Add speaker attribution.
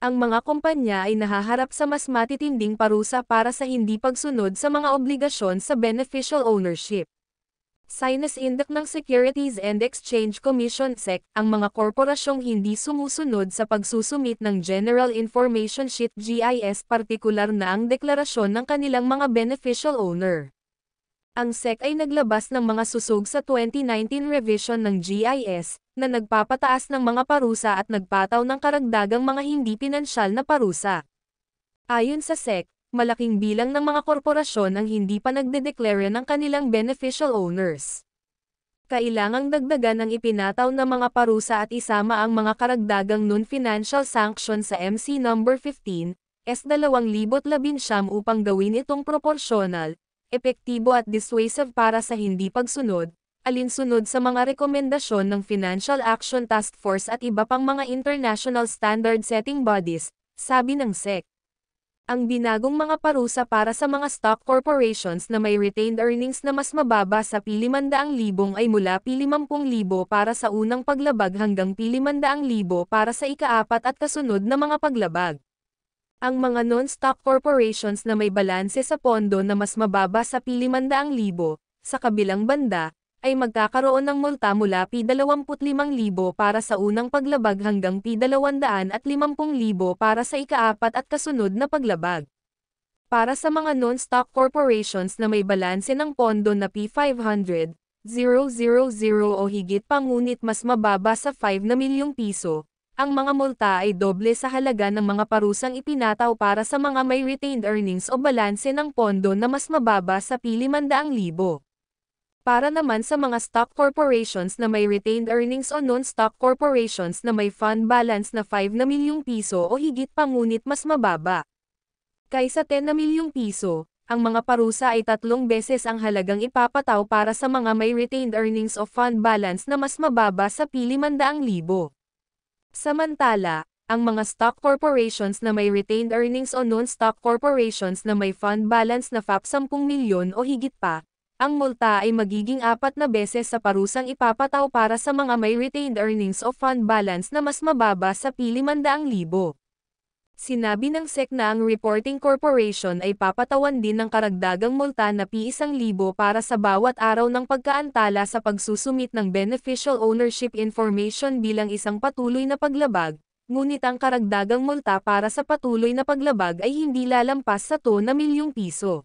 Speaker 1: ang mga kumpanya ay nahaharap sa mas matitinding parusa para sa hindi pagsunod sa mga obligasyon sa beneficial ownership. Sinus Index ng Securities and Exchange Commission SEC, ang mga korporasyong hindi sumusunod sa pagsusumit ng General Information Sheet GIS partikular na ang deklarasyon ng kanilang mga beneficial owner. Ang SEC ay naglabas ng mga susog sa 2019 revision ng GIS, na nagpapataas ng mga parusa at nagpataw ng karagdagang mga hindi pinansyal na parusa. Ayon sa SEC, malaking bilang ng mga korporasyon ang hindi pa nagdedeklara ng kanilang beneficial owners. Kailangang dagdagan ang ipinataw na mga parusa at isama ang mga karagdagang non-financial sanctions sa MC number no. 15, S2019 upang gawin itong proportional, epektibo at dissuasive para sa hindi pagsunod, alinsunod sa mga rekomendasyon ng Financial Action Task Force at iba pang mga international standard-setting bodies, sabi ng SEC. Ang binagong mga parusa para sa mga stock corporations na may retained earnings na mas mababa sa P500,000 ay mula P50,000 para sa unang paglabag hanggang P500,000 para sa ikaapat at kasunod na mga paglabag. Ang mga non-stock corporations na may balanse sa pondo na mas mababa sa 500,000, sa kabilang banda, ay magkakaroon ng multa mula P25,000 para sa unang paglabag hanggang P250,000 para sa ikaapat at kasunod na paglabag. Para sa mga non-stock corporations na may balanse ng pondo na p 500000 o higit pa ngunit mas mababa sa 5 na milyong piso, ang mga multa ay doble sa halaga ng mga parusang ipinataw para sa mga may retained earnings o balanse ng pondo na mas mababa sa P500,000. Para naman sa mga stock corporations na may retained earnings o non-stock corporations na may fund balance na 5 na milyong piso o higit pa ngunit mas mababa. Kaysa 10 na milyong piso, ang mga parusa ay tatlong beses ang halagang ipapataw para sa mga may retained earnings o fund balance na mas mababa sa P500,000. Samantala, ang mga stock corporations na may retained earnings o non-stock corporations na may fund balance na FAP 10 milyon o higit pa, ang multa ay magiging apat na beses sa parusang ipapataw para sa mga may retained earnings o fund balance na mas mababa sa pili libo. Sinabi ng SEC na ang reporting corporation ay papatawan din ng karagdagang multa na P1,000 para sa bawat araw ng pagkaantala sa pagsusumit ng beneficial ownership information bilang isang patuloy na paglabag, ngunit ang karagdagang multa para sa patuloy na paglabag ay hindi lalampas sa 2 na milyong piso.